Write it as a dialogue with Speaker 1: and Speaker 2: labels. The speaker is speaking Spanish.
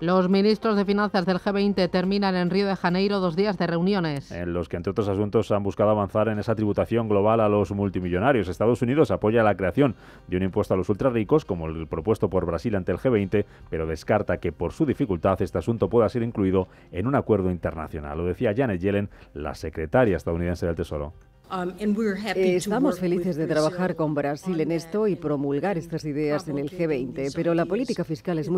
Speaker 1: Los ministros de Finanzas del G20 terminan en Río de Janeiro dos días de reuniones.
Speaker 2: En los que, entre otros asuntos, han buscado avanzar en esa tributación global a los multimillonarios. Estados Unidos apoya la creación de un impuesto a los ultrarricos, como el propuesto por Brasil ante el G20, pero descarta que por su dificultad este asunto pueda ser incluido en un acuerdo internacional. Lo decía Janet Yellen, la secretaria estadounidense del Tesoro.
Speaker 3: Um, eh, estamos felices de trabajar uh, con Brasil en esto y promulgar estas ideas en el G20, pero la política fiscal es muy